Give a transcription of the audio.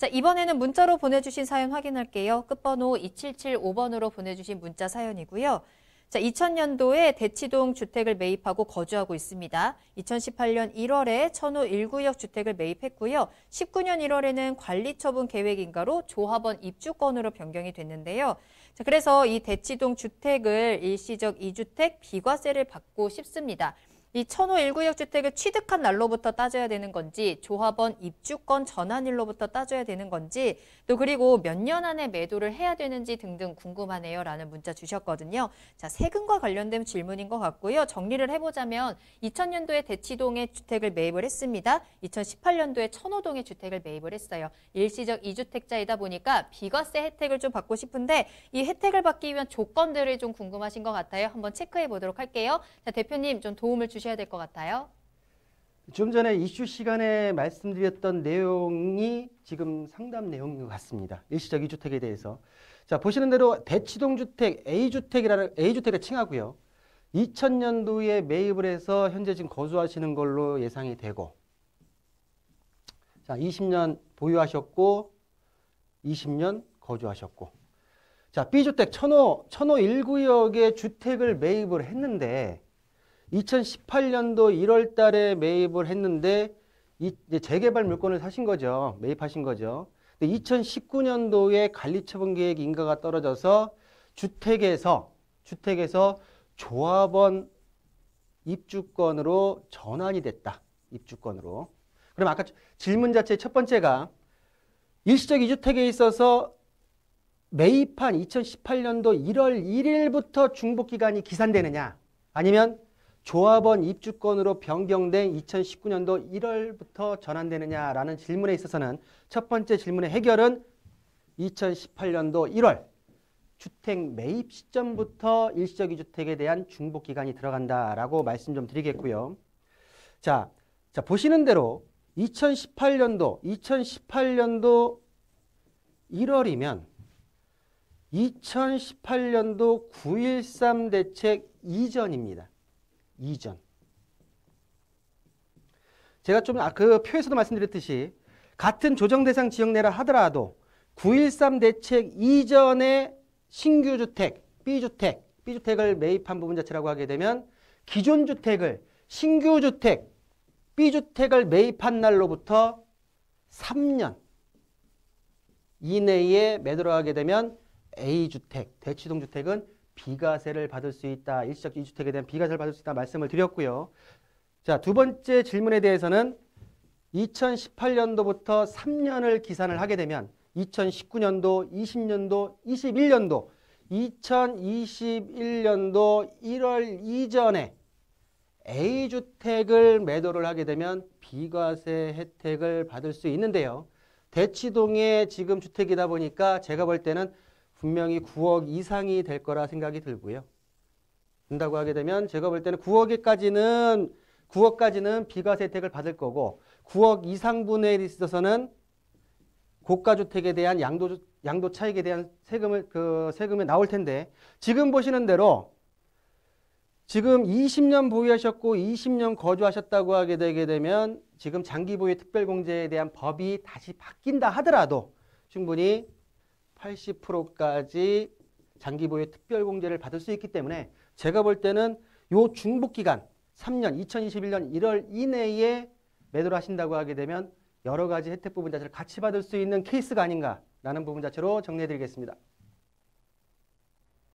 자, 이번에는 문자로 보내주신 사연 확인할게요. 끝번호 2775번으로 보내주신 문자 사연이고요. 자, 2000년도에 대치동 주택을 매입하고 거주하고 있습니다. 2018년 1월에 천호 1구역 주택을 매입했고요. 19년 1월에는 관리처분 계획인가로 조합원 입주권으로 변경이 됐는데요. 자, 그래서 이 대치동 주택을 일시적 2주택 비과세를 받고 싶습니다. 이 천호 1구역 주택을 취득한 날로부터 따져야 되는 건지 조합원 입주권 전환일로부터 따져야 되는 건지 또 그리고 몇 년 안에 매도를 해야 되는지 등등 궁금하네요 라는 문자 주셨거든요. 자 세금과 관련된 질문인 것 같고요. 정리를 해보자면 2000년도에 대치동에 주택을 매입을 했습니다. 2018년도에 천호동에 주택을 매입을 했어요. 일시적 이주택자이다 보니까 비과세 혜택을 좀 받고 싶은데 이 혜택을 받기 위한 조건들을 좀 궁금하신 것 같아요. 한번 체크해 보도록 할게요. 자 대표님 좀 도움을 주시면 주셔야 될 것 같아요. 좀 전에 이슈 시간에 말씀드렸던 내용이 지금 상담 내용인 것 같습니다. 일시적 이주택에 대해서. 자, 보시는 대로 대치동 주택 A주택이라는 a 주택이 칭하고요. 2000년도에 매입을 해서 현재 지금 거주하시는 걸로 예상이 되고 자, 20년 보유하셨고 20년 거주하셨고 자, B주택 천호 천호 1구역에 주택을 매입을 했는데 2018년도 1월 달에 매입을 했는데 이, 재개발 물건을 사신 거죠. 매입하신 거죠. 2019년도에 관리 처분 계획 인가가 떨어져서 주택에서 주택에서 조합원 입주권으로 전환이 됐다. 입주권으로. 그럼 아까 질문 자체 첫 번째가 일시적 이주택에 있어서 매입한 2018년도 1월 1일부터 중복기간이 기산되느냐 아니면 조합원 입주권으로 변경된 2019년도 1월부터 전환되느냐라는 질문에 있어서는 첫 번째 질문의 해결은 2018년도 1월 주택 매입 시점부터 일시적이 주택에 대한 중복 기간이 들어간다라고 말씀 좀 드리겠고요. 자, 자 보시는 대로 2018년도 2018년도 1월이면 2018년도 913 대책 이전입니다. 이전. 제가 좀그 아, 표에서도 말씀드렸듯이 같은 조정 대상 지역 내라 하더라도 9.13 대책 이전의 신규 주택, B주택, B주택을 매입한 부분 자체라고 하게 되면 기존 주택을 신규 주택, B주택을 매입한 날로부터 3년 이내에 매도를 하게 되면 A주택, 대치동 주택은 비과세를 받을 수 있다. 일시적 이주택에 대한 비과세를 받을 수 있다 말씀을 드렸고요. 자, 두 번째 질문에 대해서는 2018년도부터 3년을 기산을 하게 되면 2019년도, 20년도, 21년도, 2021년도 1월 이전에 A주택을 매도를 하게 되면 비과세 혜택을 받을 수 있는데요. 대치동에 지금 주택이다 보니까 제가 볼 때는 분명히 9억 이상이 될 거라 생각이 들고요. 된다고 하게 되면 제가 볼 때는 9억에까지는 9억까지는 비과세 혜택을 받을 거고 9억 이상분에 있어서는 고가주택에 대한 양도 양도 차익에 대한 세금을 그 세금이 나올 텐데 지금 보시는 대로 지금 20년 보유하셨고 20년 거주하셨다고 하게 되게 되면 지금 장기 보유 특별공제에 대한 법이 다시 바뀐다 하더라도 충분히 80%까지 장기보유 특별공제를 받을 수 있기 때문에 제가 볼 때는 요 중복기간 3년 2021년 1월 이내에 매도를 하신다고 하게 되면 여러 가지 혜택 부분 자체를 같이 받을 수 있는 케이스가 아닌가라는 부분 자체로 정리해드리겠습니다.